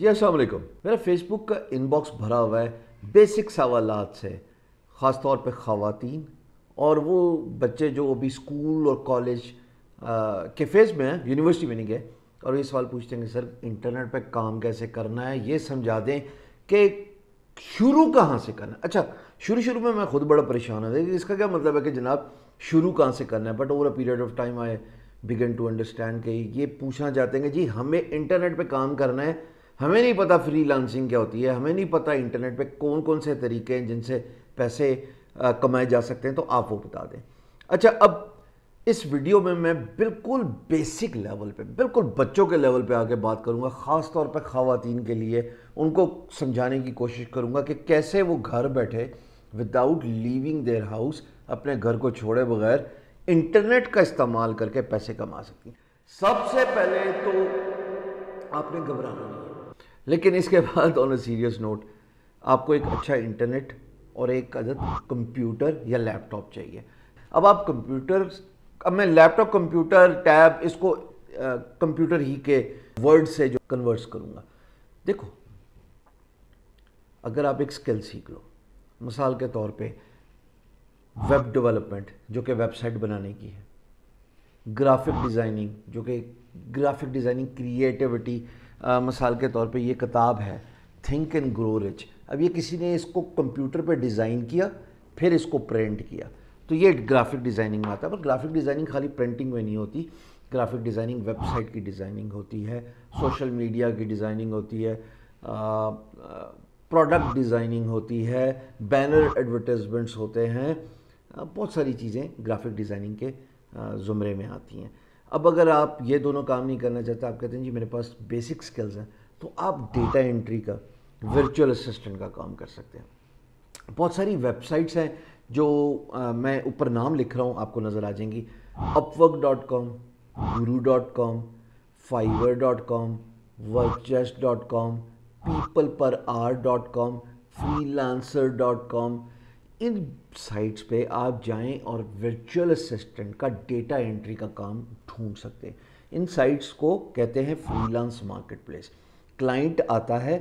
जी असलम मेरा फेसबुक का इनबॉक्स भरा हुआ है बेसिक सवाल से ख़ास तौर पर ख़वान और वो बच्चे जो अभी स्कूल और कॉलेज के फेज़ में हैं यूनिवर्सिटी में नहीं गए और ये सवाल पूछते हैं कि सर इंटरनेट पे काम कैसे करना है ये समझा दें कि शुरू कहाँ से करना है अच्छा शुरू शुरू में मैं खुद बड़ा परेशान होता कि इसका क्या मतलब है कि जनाब शुरू कहाँ से करना है but over a period of time I began to understand कि ये पूछना चाहते हैं कि जी हमें इंटरनेट पर काम करना है हमें नहीं पता फ्री लांसिंग क्या होती है हमें नहीं पता इंटरनेट पे कौन कौन से तरीके हैं जिनसे पैसे कमाए जा सकते हैं तो आप वो बता दें अच्छा अब इस वीडियो में मैं बिल्कुल बेसिक लेवल पे बिल्कुल बच्चों के लेवल पे आके बात करूँगा ख़ास तौर पे ख़वातीन के लिए उनको समझाने की कोशिश करूँगा कि कैसे वो घर बैठे विदाउट लीविंग देयर हाउस अपने घर को छोड़े बगैर इंटरनेट का इस्तेमाल करके पैसे कमा सकती सबसे पहले तो आपने घबराना नहीं लेकिन इसके बाद ऑन अ सीरियस नोट आपको एक अच्छा इंटरनेट और एक अदत कंप्यूटर या लैपटॉप चाहिए अब आप कंप्यूटर अब मैं लैपटॉप कंप्यूटर टैब इसको कंप्यूटर ही के वर्ड से जो कन्वर्स करूँगा देखो अगर आप एक स्किल सीख लो मिसाल के तौर पे वेब डेवलपमेंट जो कि वेबसाइट बनाने की है ग्राफिक डिज़ाइनिंग जो कि ग्राफिक डिज़ाइनिंग क्रिएटिविटी आ, मिसाल के तौर पे ये किताब है थिंक एंड ग्रो रिच अब ये किसी ने इसको कंप्यूटर पे डिज़ाइन किया फिर इसको प्रिंट किया तो ये ग्राफिक डिज़ाइनिंग में आता है पर ग्राफिक डिज़ाइनिंग खाली प्रिंटिंग में नहीं होती ग्राफिक डिज़ाइनिंग वेबसाइट की डिज़ाइनिंग होती है सोशल मीडिया की डिज़ाइनिंग होती है प्रोडक्ट डिज़ाइनिंग होती है बैनर एडवर्टाइजमेंट्स होते हैं बहुत सारी चीज़ें ग्राफिक डिज़ाइनिंग के ज़ुमरे में आती हैं अब अगर आप ये दोनों काम नहीं करना चाहते आप कहते हैं जी मेरे पास बेसिक स्किल्स हैं तो आप डेटा एंट्री का वर्चुअल असिस्टेंट का काम कर सकते हैं बहुत सारी वेबसाइट्स हैं जो आ, मैं ऊपर नाम लिख रहा हूँ आपको नज़र आ जाएंगी Upwork dot com Guru dot com Fiverr dot com Workzest dot com People per hour dot com free dot com इन साइट्स पे आप जाएं और वर्चुअल असिस्टेंट का डेटा एंट्री का काम ढूंढ सकते हैं इन साइट्स को कहते हैं फ्रीलांस मार्केट प्लेस क्लाइंट आता है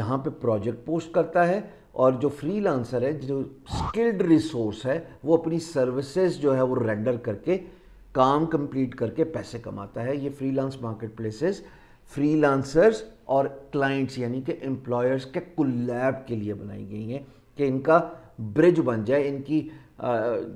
यहाँ पे प्रोजेक्ट पोस्ट करता है और जो फ्रीलांसर है जो स्किल्ड रिसोर्स है वो अपनी सर्विसेज जो है वो रेंडर करके काम कंप्लीट करके पैसे कमाता है ये फ्रीलांस मार्केट प्लेसेस फ्रीलांसर्स और क्लाइंट्स यानी कि एम्प्लॉयर्स के लैब के लिए बनाई गई हैं कि इनका ब्रिज बन जाए इनकी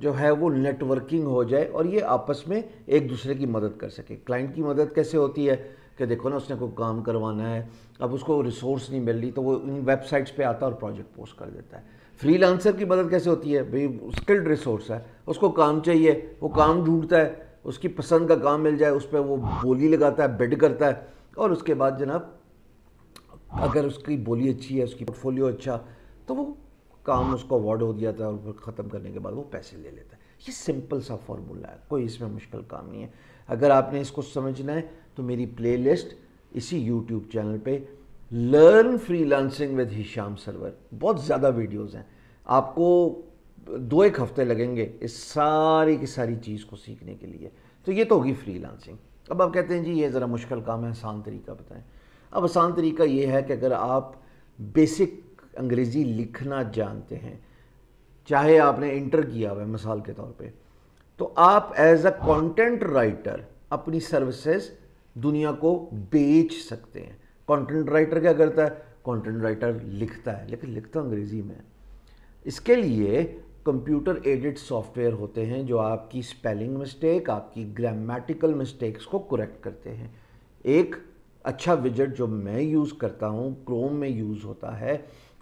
जो है वो नेटवर्किंग हो जाए और ये आपस में एक दूसरे की मदद कर सके क्लाइंट की मदद कैसे होती है कि देखो ना उसने कोई काम करवाना है अब उसको रिसोर्स नहीं मिल रही तो वो इन वेबसाइट्स पे आता है और प्रोजेक्ट पोस्ट कर देता है फ्रीलांसर की मदद कैसे होती है भाई स्किल्ड रिसोर्स है उसको काम चाहिए वो काम ढूंढता है उसकी पसंद का काम मिल जाए उस पर वो बोली लगाता है बेड करता है और उसके बाद जनाब अगर उसकी बोली अच्छी है उसकी पोर्टफोलियो अच्छा तो वो काम उसको अवार्ड हो दिया था और ख़त्म करने के बाद वो पैसे ले लेता है ये सिंपल सा फॉर्मूला है कोई इसमें मुश्किल काम नहीं है अगर आपने इसको समझना है तो मेरी प्लेलिस्ट इसी यूट्यूब चैनल पे learn freelancing with Hisham Sarwar बहुत ज़्यादा वीडियोस हैं आपको दो एक हफ्ते लगेंगे इस सारी की सारी चीज़ को सीखने के लिए तो ये तो होगी लांसिंग अब आप कहते हैं जी ये ज़रा मुश्किल काम है आसान तरीका बताएं अब आसान तरीका ये है कि अगर आप बेसिक अंग्रेज़ी लिखना जानते हैं चाहे आपने इंटर किया हुआ है मिसाल के तौर पे तो आप एज अ कंटेंट राइटर अपनी सर्विसेज दुनिया को बेच सकते हैं कंटेंट राइटर क्या करता है कंटेंट राइटर लिखता है लेकिन लिखता अंग्रेज़ी में इसके लिए कंप्यूटर एडिट सॉफ्टवेयर होते हैं जो आपकी स्पेलिंग मिस्टेक आपकी ग्रामेटिकल मिस्टेक्स को करेक्ट करते हैं एक अच्छा विजट जो मैं यूज़ करता हूँ क्रोम में यूज़ होता है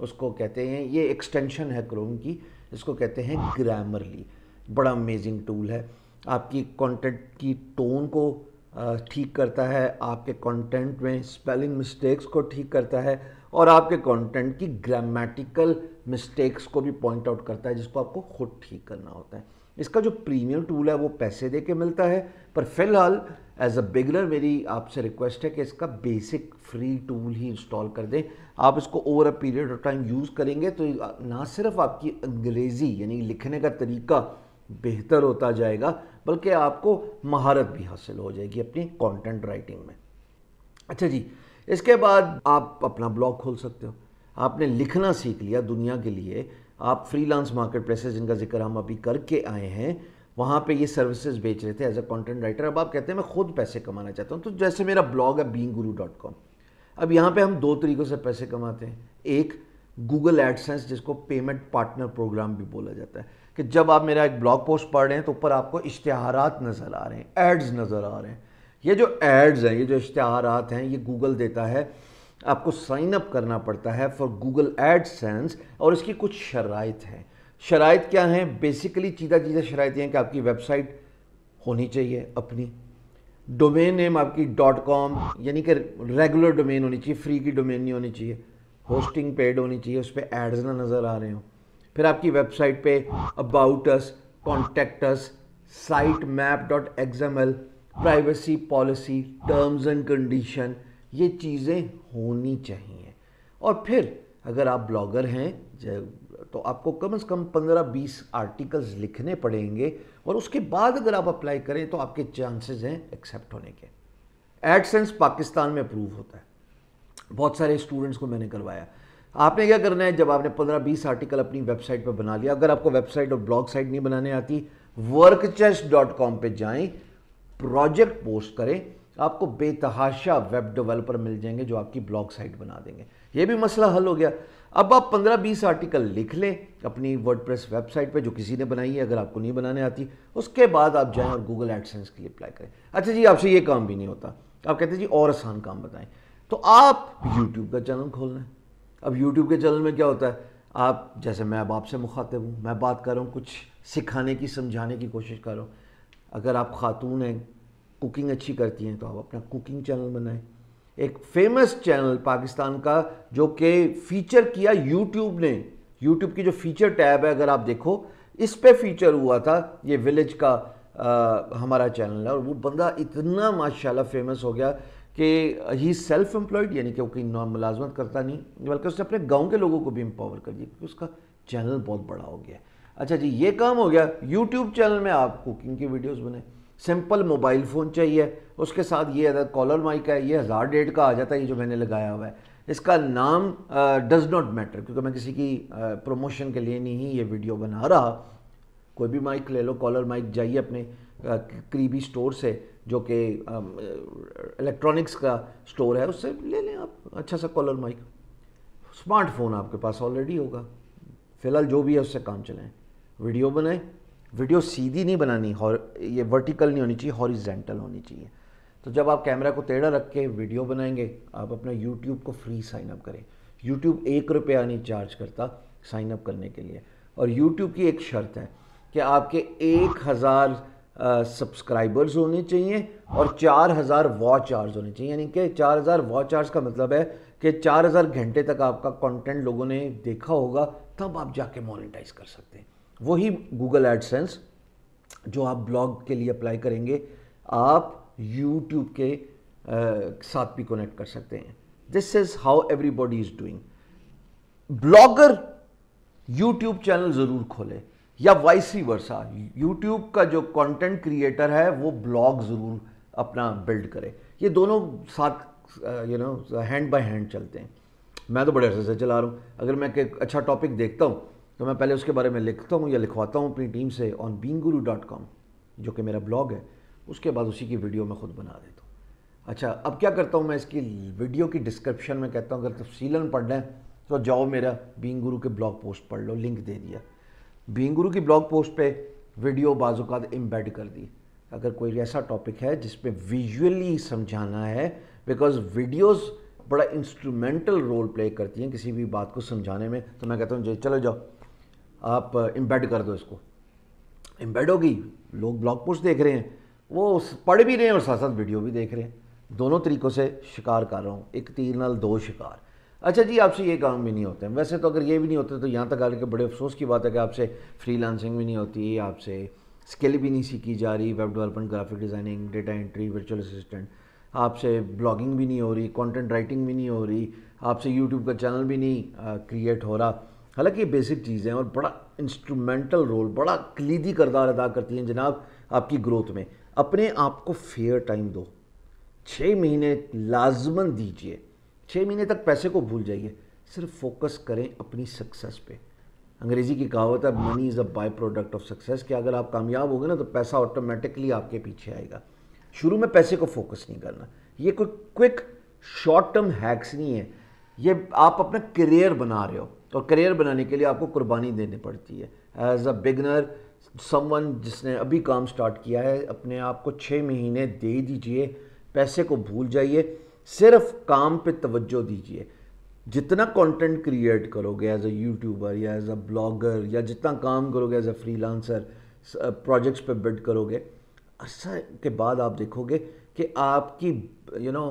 उसको कहते हैं ये एक्सटेंशन है क्रोम की इसको कहते हैं ग्रामरली बड़ा अमेजिंग टूल है आपकी कंटेंट की टोन को ठीक करता है आपके कंटेंट में स्पेलिंग मिस्टेक्स को ठीक करता है और आपके कंटेंट की ग्रामेटिकल मिस्टेक्स को भी पॉइंट आउट करता है जिसको आपको खुद ठीक करना होता है इसका जो प्रीमियम टूल है वो पैसे दे के मिलता है पर फिलहाल एज अ बिगनर मेरी आपसे रिक्वेस्ट है कि इसका बेसिक फ्री टूल ही इंस्टॉल कर दें आप इसको over a period of time use करेंगे तो ना सिर्फ आपकी अंग्रेज़ी यानी लिखने का तरीका बेहतर होता जाएगा बल्कि आपको महारत भी हासिल हो जाएगी अपनी कंटेंट राइटिंग में अच्छा जी इसके बाद आप अपना ब्लॉग खोल सकते हो आपने लिखना सीख लिया दुनिया के लिए आप फ्रीलांस मार्केट प्लेसेस जिनका जिक्र हम अभी करके आए हैं वहाँ पे ये सर्विसेज बेच रहे थे एज अ कंटेंट राइटर अब आप कहते हैं मैं खुद पैसे कमाना चाहता हूँ तो जैसे मेरा ब्लॉग है बींग गुरु डॉट कॉम अब यहाँ पे हम दो तरीक़ों से पैसे कमाते हैं एक गूगल एडसेंस जिसको पेमेंट पार्टनर प्रोग्राम भी बोला जाता है कि जब आप मेरा एक ब्लॉग पोस्ट पढ़ रहे हैं तो ऊपर आपको इश्तहार नज़र आ रहे हैं एड्स नज़र आ रहे हैं ये जो एड्स हैं ये जो इश्तहार हैं ये गूगल देता है आपको साइन अप करना पड़ता है फॉर गूगल एड सेंस और इसकी कुछ शराइत हैं शराइ क्या हैं बेसिकली चीज़ा चीज़ें शराइ हैं कि आपकी वेबसाइट होनी चाहिए अपनी डोमेन नेम आपकी डॉट कॉम यानी कि रेगुलर डोमेन होनी चाहिए फ्री की डोमेन नहीं होनी चाहिए होस्टिंग पेड होनी चाहिए उस पर एड्स ना नज़र आ रहे हो फिर आपकी वेबसाइट पे about us contact us site map dot exam privacy policy terms and condition ये चीज़ें होनी चाहिए और फिर अगर आप ब्लॉगर हैं तो आपको कम से कम 15-20 आर्टिकल्स लिखने पड़ेंगे और उसके बाद अगर आप अप्लाई करें तो आपके चांसेस हैं एक्सेप्ट होने के एडसेंस पाकिस्तान में अप्रूव होता है बहुत सारे स्टूडेंट्स को मैंने करवाया आपने क्या करना है जब आपने 15-20 आर्टिकल अपनी वेबसाइट पर बना लिया अगर आपको वेबसाइट और ब्लॉग साइट नहीं बनाने आती वर्क डॉट कॉम पर जाएँ प्रोजेक्ट पोस्ट करें आपको बेतहाशा वेब डेवलपर मिल जाएंगे जो आपकी ब्लॉग साइट बना देंगे ये भी मसला हल हो गया अब आप 15-20 आर्टिकल लिख लें अपनी वर्डप्रेस वेबसाइट पे जो किसी ने बनाई है अगर आपको नहीं बनाने आती उसके बाद आप जाएं और गूगल एडसेंस के लिए अप्लाई करें अच्छा जी आपसे ये काम भी नहीं होता आप कहते जी और आसान काम बताएं तो आप यूट्यूब का चैनल खोलना है अब यूट्यूब के चैनल में क्या होता है आप जैसे मैं अब आपसे मुखातिब हूँ मैं बात कर रहा हूँ कुछ सिखाने की समझाने की कोशिश कर रहा हूँ अगर आप खातून हैं कुकिंग अच्छी करती हैं तो आप अपना कुकिंग चैनल बनाएं एक फेमस चैनल पाकिस्तान का जो कि फीचर किया यूट्यूब ने यूट्यूब की जो फीचर टैब है अगर आप देखो इस पे फीचर हुआ था ये विलेज का आ, हमारा चैनल है और वो बंदा इतना माशाल्लाह फेमस हो गया कि ही सेल्फ एम्प्लॉयड यानी कि वो कहीं नॉन मुलाजमत करता नहीं बल्कि उसने अपने गांव के लोगों को भी एम्पावर कर दिया क्योंकि उसका चैनल बहुत बड़ा हो गया अच्छा जी ये काम हो गया यूट्यूब चैनल में आप कुकिंग की वीडियोज़ बनाएं सिंपल मोबाइल फ़ोन चाहिए उसके साथ ये अगर कॉलर माइक है ये हज़ार डेढ़ का आ जाता है ये जो मैंने लगाया हुआ है इसका नाम डज़ नॉट मैटर क्योंकि मैं किसी की प्रमोशन के लिए नहीं ये वीडियो बना रहा कोई भी माइक ले लो कॉलर माइक जाइए अपने करीबी स्टोर से जो कि इलेक्ट्रॉनिक्स का स्टोर है उससे ले लें आप अच्छा सा कॉलर माइक स्मार्टफोन आपके पास ऑलरेडी होगा फ़िलहाल जो भी है उससे काम चलाएं वीडियो बनाएं वीडियो सीधी नहीं बनानी ये वर्टिकल नहीं होनी चाहिए हॉरिजेंटल होनी चाहिए तो जब आप कैमरा को टेढ़ा रख के वीडियो बनाएंगे आप अपना यूट्यूब को फ्री साइन अप करें यूट्यूब एक रुपया नहीं चार्ज करता साइन अप करने के लिए और यूट्यूब की एक शर्त है कि आपके एक हज़ार सब्सक्राइबर्स होने चाहिए और चार हज़ार वॉच आर्स होने चाहिए यानी कि चार हज़ार वॉच आर्स का मतलब है कि चार हज़ार घंटे तक आपका कंटेंट लोगों ने देखा होगा तब आप जाके मोनेटाइज कर सकते हैं वही गूगल एडसेंस जो आप ब्लॉग के लिए अप्लाई करेंगे आप यूट्यूब के आ, साथ भी कनेक्ट कर सकते हैं this is how everybody is doing blogger YouTube channel ज़रूर खोले या वाइसी वर्षा यूट्यूब का जो कंटेंट क्रिएटर है वो ब्लॉग ज़रूर अपना बिल्ड करे ये दोनों साथ you know hand by hand चलते हैं मैं तो बड़े अरसे से चला रहा हूँ अगर मैं एक अच्छा टॉपिक देखता हूँ तो मैं पहले उसके बारे में लिखता हूँ या लिखवाता हूँ अपनी टीम से on Being Guru dot com जो कि मेरा ब्लॉग है उसके बाद उसी की वीडियो मैं खुद बना देता हूँ अच्छा अब क्या करता हूँ मैं इसकी वीडियो की डिस्क्रिप्शन में कहता हूँ अगर तफसीला पढ़ना है तो जाओ मेरा बींगुरु गुरु के ब्लॉग पोस्ट पढ़ लो लिंक दे दिया बीन गुरु की ब्लॉग पोस्ट पर वीडियो बाज़ात एम्बेड कर दी अगर कोई ऐसा टॉपिक है जिस विजुअली समझाना है बिकॉज वीडियोज़ बड़ा इंस्ट्रूमेंटल रोल प्ले करती हैं किसी भी बात को समझाने में तो मैं कहता हूँ चलो जाओ आप इम्बेड uh, कर दो इसको इम्बेड होगी लोग ब्लॉग पोस्ट देख रहे हैं वो पढ़ भी रहे हैं और साथ साथ वीडियो भी देख रहे हैं दोनों तरीक़ों से शिकार कर रहा हूँ एक तीर नाल दो शिकार अच्छा जी आपसे ये काम भी नहीं होते हैं वैसे तो अगर ये भी नहीं होते तो यहाँ तक आने के बड़े अफसोस की बात है कि आपसे फ्री लांसिंग भी नहीं होती आपसे स्किल भी नहीं सीखी जा रही web development graphic designing data entry virtual assistant आपसे ब्लॉगिंग भी नहीं हो रही कंटेंट राइटिंग भी नहीं हो रही आपसे यूट्यूब का चैनल भी नहीं क्रिएट uh, हो रहा हालांकि ये बेसिक चीज़ें हैं और बड़ा इंस्ट्रूमेंटल रोल बड़ा कलीदी करदार अदा करती हैं जनाब आपकी ग्रोथ में अपने आप को फेयर टाइम दो छः महीने लाजमन दीजिए छः महीने तक पैसे को भूल जाइए सिर्फ फोकस करें अपनी सक्सेस पे अंग्रेज़ी की कहावत है money is a by product of success कि अगर आप कामयाब हो गए ना तो पैसा ऑटोमेटिकली आपके पीछे आएगा शुरू में पैसे को फोकस नहीं करना ये कोई क्विक शॉर्ट टर्म हैक्स नहीं है ये आप अपना करियर बना रहे हो और करियर बनाने के लिए आपको कुर्बानी देनी पड़ती है एज़ अ बिगनर समवन जिसने अभी काम स्टार्ट किया है अपने आप को छः महीने दे दीजिए पैसे को भूल जाइए सिर्फ काम पे तवज्जो दीजिए जितना कंटेंट क्रिएट करोगे एज अ यूट्यूबर या एज अ ब्लॉगर या जितना काम करोगे एज अ फ्रीलांसर प्रोजेक्ट्स पे बिल्ड करोगे अरसा के बाद आप देखोगे कि आपकी यू नो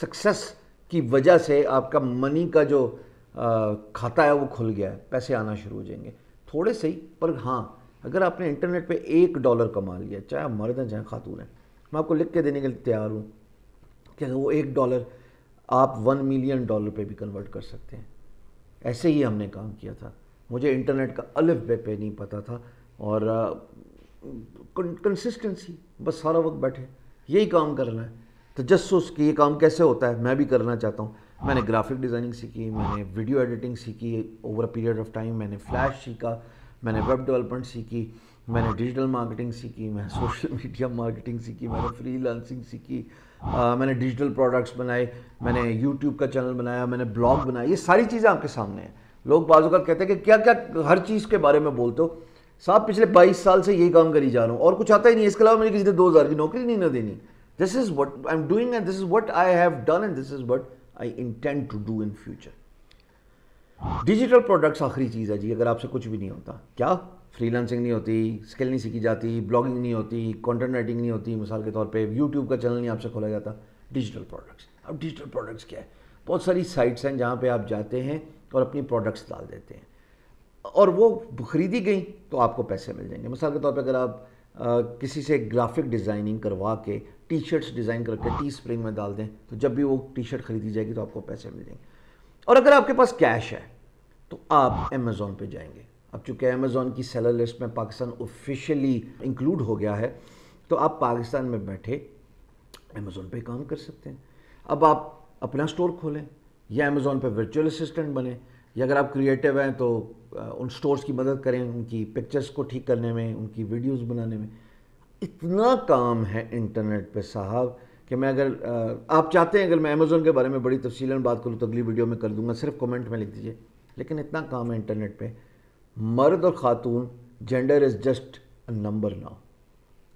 सक्सेस की वजह से आपका मनी का जो खाता है वो खुल गया है पैसे आना शुरू हो जाएंगे थोड़े से ही पर हाँ अगर आपने इंटरनेट पे एक डॉलर कमा लिया चाहे आप मर्द हैं चाहे खातून हैं मैं आपको लिख के देने के लिए तैयार हूँ कि वो एक डॉलर आप वन मिलियन डॉलर पे भी कन्वर्ट कर सकते हैं ऐसे ही हमने काम किया था मुझे इंटरनेट का अलिफ बे पे नहीं पता था और कंसिस्टेंसी बस सारा वक्त बैठे यही काम करना है तो जस्सूस की ये काम कैसे होता है मैं भी करना चाहता हूँ मैंने ग्राफिक हाँ। डिज़ाइनिंग सीखी मैंने वीडियो एडिटिंग सीखी over a period of time मैंने फ्लैश सीखा मैंने वेब डेवलपमेंट सीखी मैंने डिजिटल मार्केटिंग सीखी मैंने सोशल मीडिया मार्केटिंग सीखी मैंने लांसिंग सीखी मैंने डिजिटल प्रोडक्ट्स बनाए मैंने यूट्यूब का चैनल बनाया मैंने ब्लॉग बनाया ये सारी चीज़ें आपके सामने हैं लोग बाजू का कहते हैं कि क्या क्या हर चीज़ के बारे में बोलते हो साहब पिछले बाईस साल से यही काम करी जा रहा हूँ और कुछ आता ही नहीं इसके अलावा मैंने किसी ने दो हज़ार की नौकरी नहीं ना देनी this is what I am doing and this is what I have done and this is what I intend to do in future digital products आखिरी चीज़ है जी अगर आपसे कुछ भी नहीं होता क्या फ्रीलांसिंग नहीं होती स्किल नहीं सीखी जाती ब्लॉगिंग नहीं होती कंटेंट राइटिंग नहीं होती मिसाल के तौर पे यूट्यूब का चैनल नहीं आपसे खोला जाता डिजिटल प्रोडक्ट्स अब डिजिटल प्रोडक्ट्स क्या है बहुत सारी साइट्स हैं जहाँ पे आप जाते हैं और अपनी प्रोडक्ट्स डाल देते हैं और वो खरीदी गई तो आपको पैसे मिल जाएंगे मिसाल के तौर पर अगर आप आ, किसी से ग्राफिक डिज़ाइनिंग करवा के टी शर्ट्स डिज़ाइन करके टी स्प्रिंग में डाल दें तो जब भी वो टी शर्ट खरीदी जाएगी तो आपको पैसे मिल जाएंगे और अगर आपके पास कैश है तो आप अमेज़ोन पे जाएंगे अब चूँकि अमेज़ोन की सेलर लिस्ट में पाकिस्तान ऑफिशियली इंक्लूड हो गया है तो आप पाकिस्तान में बैठे अमेज़ोन पे काम कर सकते हैं अब आप अपना स्टोर खोलें या अमेज़ोन पे वर्चुअल असिस्टेंट बने या अगर आप क्रिएटिव हैं तो उन स्टोर्स की मदद करें उनकी पिक्चर्स को ठीक करने में उनकी वीडियोज़ बनाने में इतना काम है इंटरनेट पे साहब कि मैं अगर आप चाहते हैं अगर मैं अमेज़ोन के बारे में बड़ी तफसीला बात करूँ तो अगली वीडियो में कर दूँगा सिर्फ कमेंट में लिख दीजिए लेकिन इतना काम है इंटरनेट पे मर्द और ख़ातून gender is just number now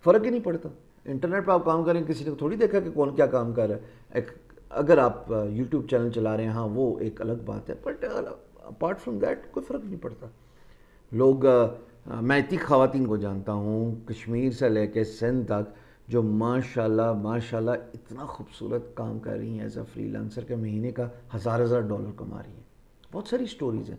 फ़र्क ही नहीं पड़ता इंटरनेट पर आप काम करें किसी ने तो थोड़ी देखा कि कौन क्या काम कर रहा है एक अगर आप यूट्यूब चैनल चला रहे हैं हाँ वो एक अलग बात है बट अपार्ट फ्रॉम दैट कोई फ़र्क नहीं पड़ता लोग मैं इतनी खातन को जानता हूँ कश्मीर से लेकर सिंध तक जो माशाल्लाह माशाल्लाह इतना खूबसूरत काम कर रही हैं एज अ फ्रीलांसर के महीने का हज़ार हज़ार डॉलर कमा रही हैं बहुत सारी स्टोरीज़ हैं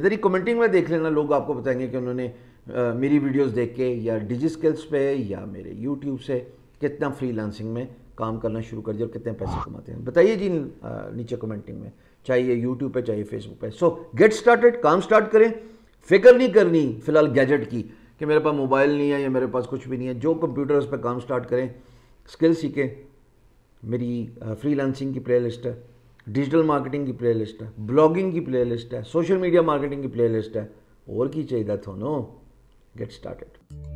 इधर ही कमेंटिंग में देख लेना लोग आपको बताएंगे कि उन्होंने आ, मेरी वीडियोस देख के या डिजी स्किल्स पे या मेरे यूट्यूब से कितना फ्रीलांसिंग में काम करना शुरू कर दिया और कितने पैसे कमाते हैं बताइए जी नीचे कमेंटिंग में चाहिए यूट्यूब पर चाहिए फेसबुक पे सो गेट स्टार्टेड काम स्टार्ट करें फिक्र नहीं करनी फ़िलहाल गैजेट की कि मेरे पास मोबाइल नहीं है या मेरे पास कुछ भी नहीं है जो कंप्यूटर उस पर काम स्टार्ट करें स्किल सीखें मेरी फ्रीलांसिंग की प्लेलिस्ट है डिजिटल मार्केटिंग की प्लेलिस्ट है ब्लॉगिंग की प्लेलिस्ट है सोशल मीडिया मार्केटिंग की प्लेलिस्ट है और की चाहिए थोनों गेट स्टार्टेड